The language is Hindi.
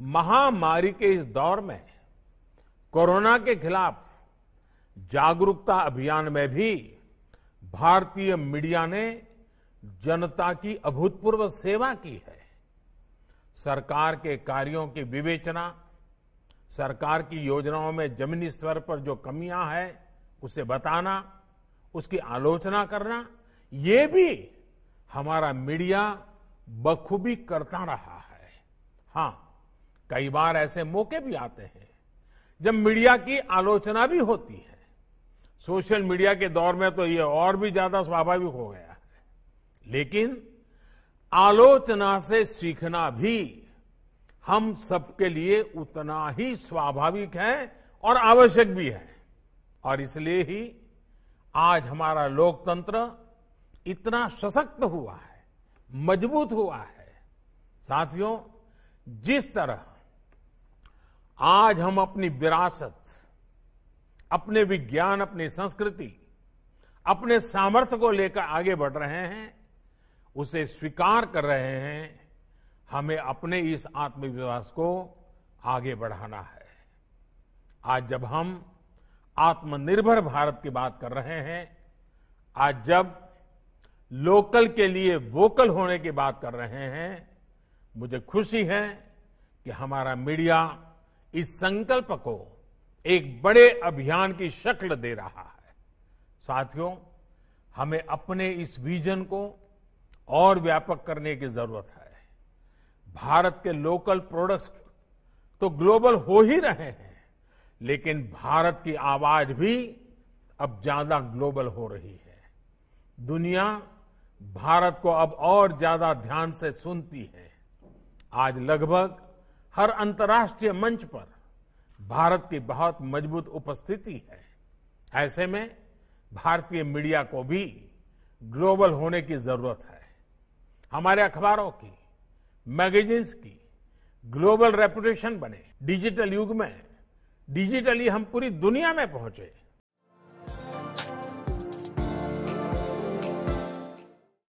महामारी के इस दौर में कोरोना के खिलाफ जागरूकता अभियान में भी भारतीय मीडिया ने जनता की अभूतपूर्व सेवा की है सरकार के कार्यों की विवेचना सरकार की योजनाओं में जमीनी स्तर पर जो कमियां हैं उसे बताना उसकी आलोचना करना ये भी हमारा मीडिया बखूबी करता रहा है हाँ कई बार ऐसे मौके भी आते हैं जब मीडिया की आलोचना भी होती है सोशल मीडिया के दौर में तो ये और भी ज्यादा स्वाभाविक हो गया है लेकिन आलोचना से सीखना भी हम सबके लिए उतना ही स्वाभाविक है और आवश्यक भी है और इसलिए ही आज हमारा लोकतंत्र इतना सशक्त हुआ है मजबूत हुआ है साथियों जिस तरह आज हम अपनी विरासत अपने विज्ञान अपनी संस्कृति अपने सामर्थ्य को लेकर आगे बढ़ रहे हैं उसे स्वीकार कर रहे हैं हमें अपने इस आत्मविश्वास को आगे बढ़ाना है आज जब हम आत्मनिर्भर भारत की बात कर रहे हैं आज जब लोकल के लिए वोकल होने की बात कर रहे हैं मुझे खुशी है कि हमारा मीडिया इस संकल्प को एक बड़े अभियान की शक्ल दे रहा है साथियों हमें अपने इस विजन को और व्यापक करने की जरूरत है भारत के लोकल प्रोडक्ट्स तो ग्लोबल हो ही रहे हैं लेकिन भारत की आवाज भी अब ज्यादा ग्लोबल हो रही है दुनिया भारत को अब और ज्यादा ध्यान से सुनती है आज लगभग हर अंतर्राष्ट्रीय मंच पर भारत की बहुत मजबूत उपस्थिति है ऐसे में भारतीय मीडिया को भी ग्लोबल होने की जरूरत है हमारे अखबारों की मैगजीन्स की ग्लोबल रेपुटेशन बने डिजिटल युग में डिजिटली हम पूरी दुनिया में पहुंचे